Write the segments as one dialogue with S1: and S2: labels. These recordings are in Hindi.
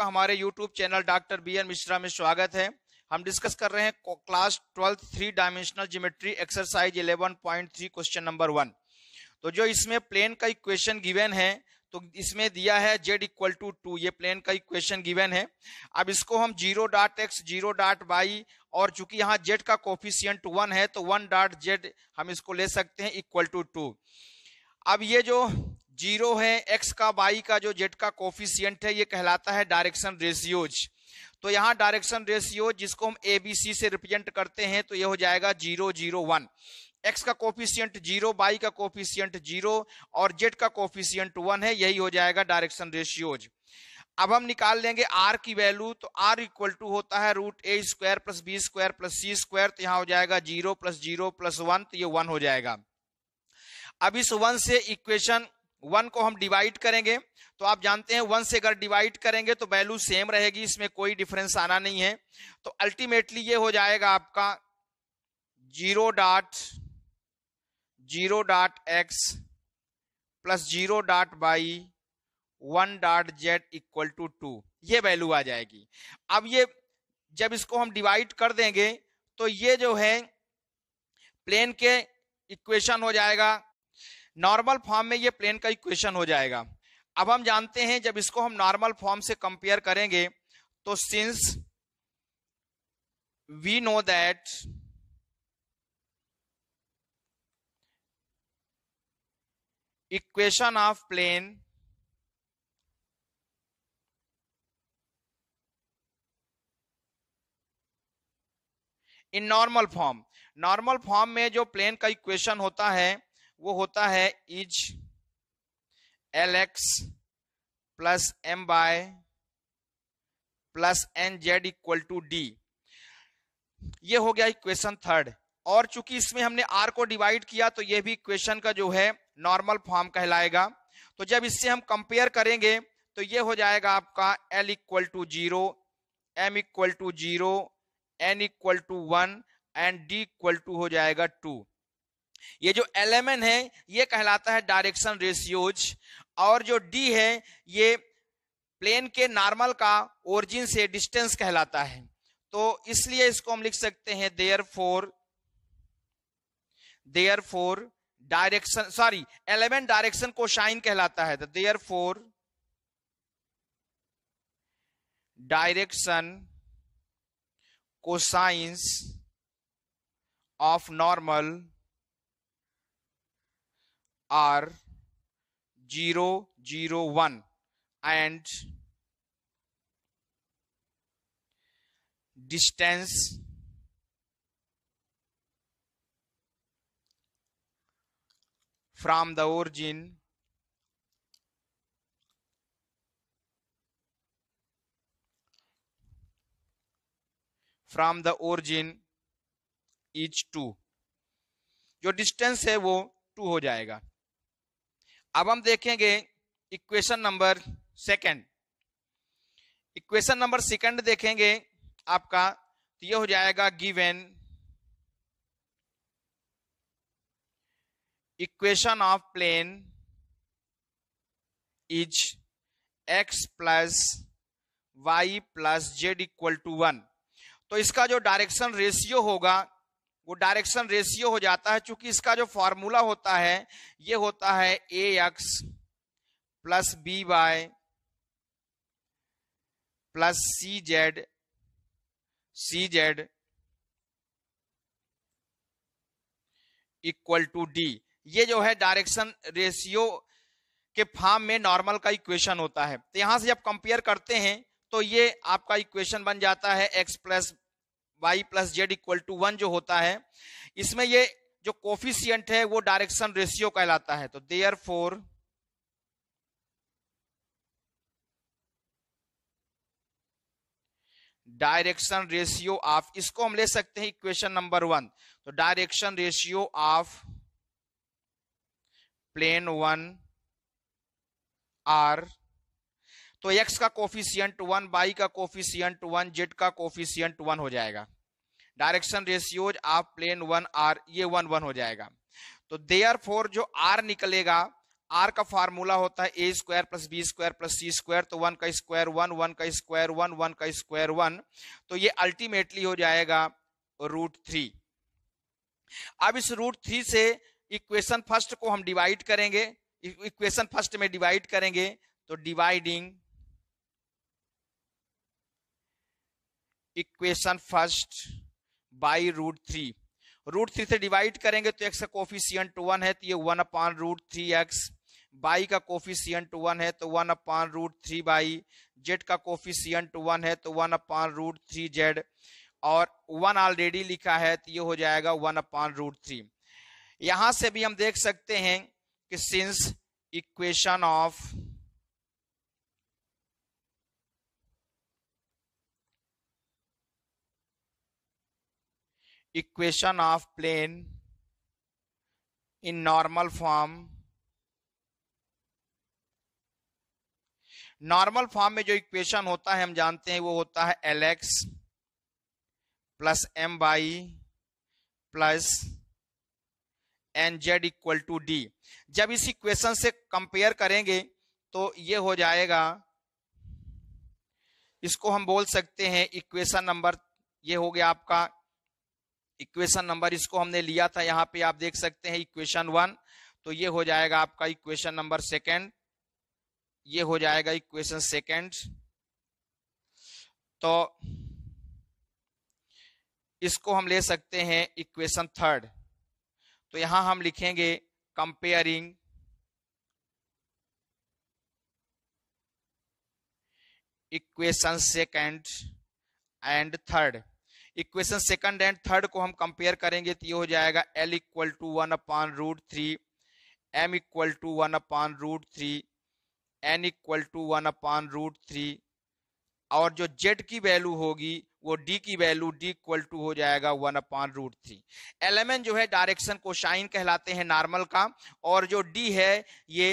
S1: हमारे YouTube channel doctor B N Mishra में स्वागत है हम डिस्कस कर रहे हैं class twelfth three dimensional geometry exercise 11.3 question number one तो जो इसमें प्लेन का इक्वेशन गिवन है तो इसमें दिया है जेड इक्वल टू टू ये प्लेन का इक्वेशन गिवन है अब इसको हम zero dot X zero dot Y और चूंकि यहाँ जेड का कोफिशियंट वन है तो वन डॉट जेड हम इसको ले सकते हैं इक्वल टू टू अब ये जो जीरो है एक्स का वाई का जो जेड का कोफिशियंट है ये कहलाता है डायरेक्शन रेशियोज तो यहाँ डायरेक्शन रेशियो जिसको हम ए बी सी से रिप्रेजेंट करते हैं तो ये हो जाएगा जीरो जीरो वन एक्स का कोफिशियंट जीरो बाई का कोफिशियंट जीरो और जेड का कोफिशियंट वन है यही हो जाएगा डायरेक्शन रेशियोज अब हम निकाल लेंगे आर की वैल्यू तो आर इक्वल टू होता है root A square plus B square plus C square तो यहाँ हो जाएगा zero plus zero plus one तो ये वन हो जाएगा अब इस वन से इक्वेशन वन को हम डिवाइड करेंगे तो आप जानते हैं वन से अगर डिवाइड करेंगे तो वैल्यू सेम रहेगी इसमें कोई डिफरेंस आना नहीं है तो अल्टीमेटली ये हो जाएगा आपका zero dot zero dot X plus zero dot Y one dot Z equal to two ये वैल्यू आ जाएगी अब ये जब इसको हम डिवाइड कर देंगे तो ये जो है प्लेन के इक्वेशन हो जाएगा नॉर्मल फॉर्म में ये प्लेन का इक्वेशन हो जाएगा अब हम जानते हैं जब इसको हम नॉर्मल फॉर्म से कंपेयर करेंगे तो since we know that equation of plane in normal form normal form में जो प्लेन का इक्वेशन होता है वो होता है is L x plus M Y plus N Z equal to D ये हो गया इक्वेशन थर्ड और चूंकि इसमें हमने आर को डिवाइड किया तो ये भी इक्वेशन का जो है नॉर्मल फॉर्म कहलाएगा तो जब इससे हम कंपेयर करेंगे तो ये हो जाएगा आपका L equal to zero M equal to zero N equal to one and D equal to हो जाएगा टू ये जो एल है ये कहलाता है डायरेक्शन रेशियोज और जो डी है ये प्लेन के नॉर्मल का ओरिजिन से डिस्टेंस कहलाता है तो इसलिए इसको हम लिख सकते हैं therefore therefore direction sorry element direction को शाइन कहलाता है तो देयर फोर डायरेक्शन को cosines of normal are zero zero one and distance from the origin from the origin is two जो डिस्टेंस है वो टू हो जाएगा अब हम देखेंगे equation number second equation number second देखेंगे आपका तो ये हो जाएगा given equation of plane is X plus Y plus Z equal to one तो इसका जो डायरेक्शन रेशियो होगा वो डायरेक्शन रेशियो हो जाता है चूंकि इसका जो फॉर्मूला होता है ये होता है A X plus B Y plus C Z C Z equal to D ये जो है डायरेक्शन रेशियो के फॉर्म में नॉर्मल का इक्वेशन होता है तो यहां से जब कंपेयर करते हैं तो ये आपका इक्वेशन बन जाता है X plus Y plus Z equal to one जो होता है इसमें ये जो कोफिशियंट है वो डायरेक्शन रेशियो कहलाता है तो therefore direction ratio of इसको हम ले सकते हैं इक्वेशन नंबर वन तो direction ratio of plane one are तो एक्स का कोफिशियंट वन बाई का कोफिशियंट वन जेड का कोफिशियंट वन हो जाएगा direction ratios of plane one are ये वन वन हो जाएगा तो देयर फोर जो आर निकलेगा आर का फार्मूला होता है A square plus B square plus C square तो वन का स्क्वायर वन वन का स्क्वायर वन वन का स्क्वायर वन तो ये अल्टीमेटली हो जाएगा रूट थ्री अब इस रूट थ्री से इक्वेशन फर्स्ट को हम डिवाइड करेंगे इक्वेशन e-, फर्स्ट में डिवाइड करेंगे तो dividing equation first by root three root three से डिवाइड करेंगे तो एक्स का कोफिशियंट वन है तो ये one upon root three X Y का कोफिशियंट वन है तो one upon root three Y Z का कोफिशियंट वन है तो one upon root three Z और वन ऑलरेडी लिखा है तो ये हो जाएगा वन अपॉन रूट थ्री यहां से भी हम देख सकते हैं कि since equation of equation of plane in normal form normal form में जो इक्वेशन होता है हम जानते हैं वो होता है L x plus M Y plus N Z equal to D जब इस इक्वेशन से कंपेयर करेंगे तो ये हो जाएगा इसको हम बोल सकते हैं इक्वेशन नंबर ये हो गया आपका इक्वेशन नंबर इसको हमने लिया था यहाँ पे आप देख सकते हैं इक्वेशन वन तो ये हो जाएगा आपका इक्वेशन नंबर सेकेंड ये हो जाएगा इक्वेशन सेकेंड तो इसको हम ले सकते हैं इक्वेशन थर्ड तो यहां हम लिखेंगे comparing equation second and third equation second and third को हम कंपेयर करेंगे तो ये हो जाएगा L equal to one upon root three M equal to one upon root three N equal to one upon root three और जो जेड की वैल्यू होगी वो डी की वैल्यू डी इक्वल टू हो जाएगा one upon root three element जो है डायरेक्शन को शाइन कहलाते हैं नॉर्मल का और जो डी है ये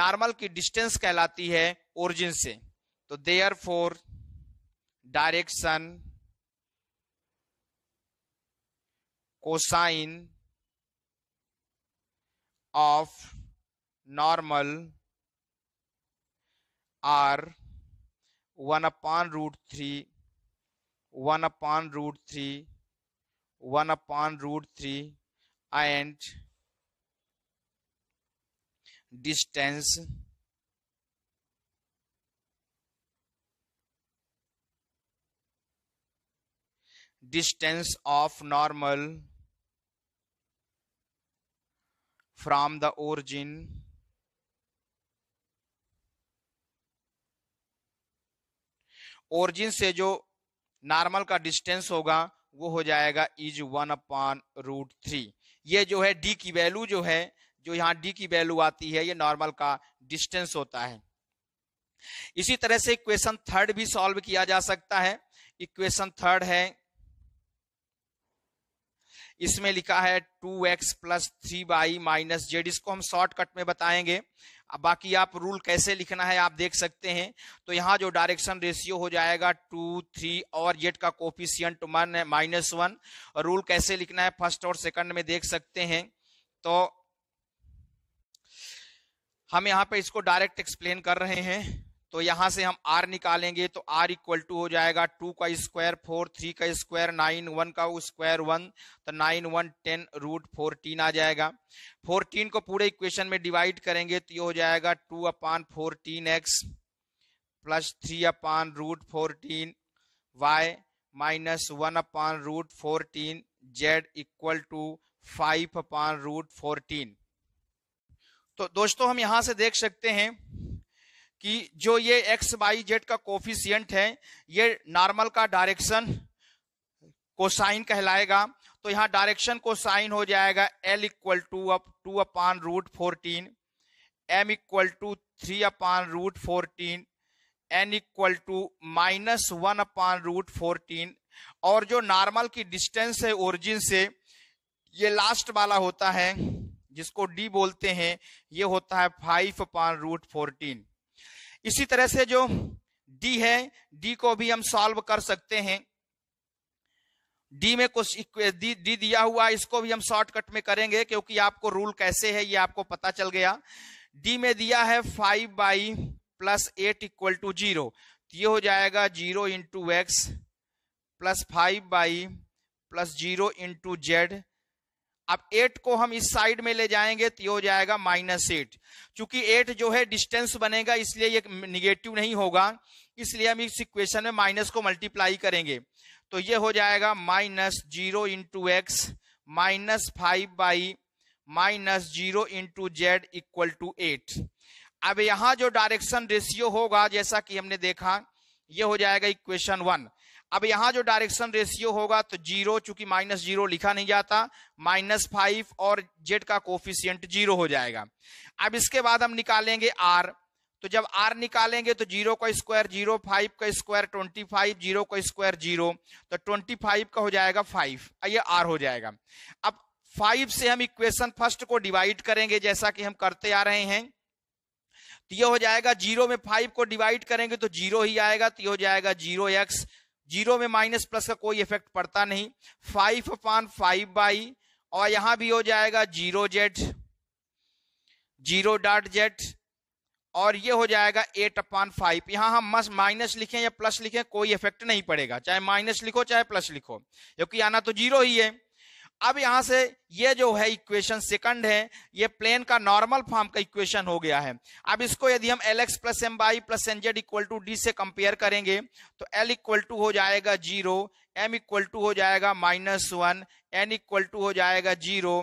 S1: नॉर्मल की डिस्टेंस कहलाती है ओरिजिन से तो therefore direction cosine of normal are one upon root three one upon root three one upon root three and distance distance of normal from the origin origin से जो नॉर्मल का डिस्टेंस होगा वो हो जाएगा is one upon root three ये जो है डी की वैल्यू जो है जो यहाँ डी की वैल्यू आती है ये नॉर्मल का डिस्टेंस होता है इसी तरह से इक्वेशन थर्ड भी सॉल्व किया जा सकता है इक्वेशन थर्ड है इसमें लिखा है two X plus three Y minus Z इसको हम शॉर्टकट में बताएंगे अब बाकी आप रूल कैसे लिखना है आप देख सकते हैं तो यहाँ जो डायरेक्शन रेशियो हो जाएगा टू थ्री और जेड का कोफिशियंट वन है माइनस वन रूल कैसे लिखना है फर्स्ट और सेकंड में देख सकते हैं तो हम यहाँ पे इसको डायरेक्ट एक्सप्लेन कर रहे हैं तो यहां से हम आर निकालेंगे तो आर इक्वल टू हो जाएगा टू का स्क्वायर फोर थ्री का स्क्वायर नाइन वन का स्क्वायर वन तो nine one ten root fourteen आ जाएगा फोरटीन को पूरे इक्वेशन में डिवाइड करेंगे तो ये हो जाएगा two upon fourteen X plus three upon root fourteen Y minus one upon root fourteen Z equal to five upon root fourteen तो दोस्तों हम यहां से देख सकते हैं कि जो ये एक्स बाई जेड का कोफिशियंट है ये नॉर्मल का डायरेक्शन कोसाइन कहलाएगा तो यहाँ डायरेक्शन कोसाइन हो जाएगा L equal to up to upon root fourteen M equal to three upon root fourteen N equal to minus one upon root fourteen और जो नॉर्मल की डिस्टेंस है ओरिजिन से ये लास्ट वाला होता है जिसको डी बोलते हैं ये होता है फाइव अपान रूट फोरटीन इसी तरह से जो डी है डी को भी हम सॉल्व कर सकते हैं डी में कुछ डी दिया हुआ इसको भी हम शॉर्टकट में करेंगे क्योंकि आपको रूल कैसे है ये आपको पता चल गया डी में दिया है five Y plus eight equal to zero ये हो जाएगा zero into X plus five Y plus zero into Z अब एट को हम इस साइड में ले जाएंगे तो ये हो जाएगा माइनस एट चूंकि एट जो है डिस्टेंस बनेगा इसलिए ये निगेटिव नहीं होगा इसलिए हम इस इक्वेशन में माइनस को मल्टीप्लाई करेंगे तो ये हो जाएगा minus zero into X minus five Y minus zero into Z equal to eight अब यहां जो डायरेक्शन रेशियो होगा जैसा कि हमने देखा ये हो जाएगा इक्वेशन वन अब यहां जो डायरेक्शन रेशियो होगा तो जीरो चूंकि माइनस जीरो लिखा नहीं जाता माइनस फाइव और जेड का कोफिशियंट जीरो हो जाएगा अब इसके बाद हम निकालेंगे आर तो जब आर निकालेंगे तो जीरो का स्क्वायर जीरो फाइव का स्क्वायर ट्वेंटी फाइव जीरो का स्क्वायर जीरो तो ट्वेंटी फाइव का हो जाएगा फाइव ये आर हो जाएगा अब फाइव से हम इक्वेशन फर्स्ट को डिवाइड करेंगे जैसा कि हम करते आ रहे हैं तो ये हो जाएगा जीरो में फाइव को डिवाइड करेंगे तो जीरो ही आएगा तो ये हो जाएगा जीरो एक्स जीरो में माइनस प्लस का कोई इफेक्ट पड़ता नहीं फाइव अपॉन फाइव बाई और यहां भी हो जाएगा zero Z zero dot Z और ये हो जाएगा एट अपॉन फाइव यहां हम मस माइनस लिखें या प्लस लिखें कोई इफेक्ट नहीं पड़ेगा चाहे माइनस लिखो चाहे प्लस लिखो क्योंकि आना तो जीरो ही है अब यहां से ये जो है इक्वेशन सेकंड है ये प्लेन का नॉर्मल फॉर्म का इक्वेशन हो गया है अब इसको यदि हम l x plus M Y plus N Z equal to d से कंपेयर करेंगे तो एल इक्वल टू हो जाएगा जीरो एम इक्वल टू हो जाएगा minus one n equal to हो जाएगा जीरो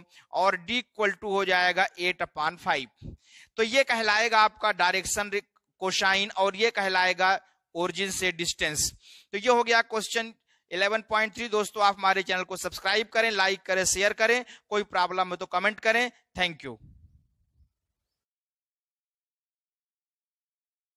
S1: और डी इक्वल टू हो जाएगा एट अपॉन फाइव तो ये कहलाएगा आपका डायरेक्शन कोशाइन और ये कहलाएगा ओरिजिन से डिस्टेंस तो ये हो गया क्वेश्चन 11.3 दोस्तों आप हमारे चैनल को सब्सक्राइब करें लाइक करें शेयर करें कोई प्रॉब्लम है तो कमेंट करें थैंक यू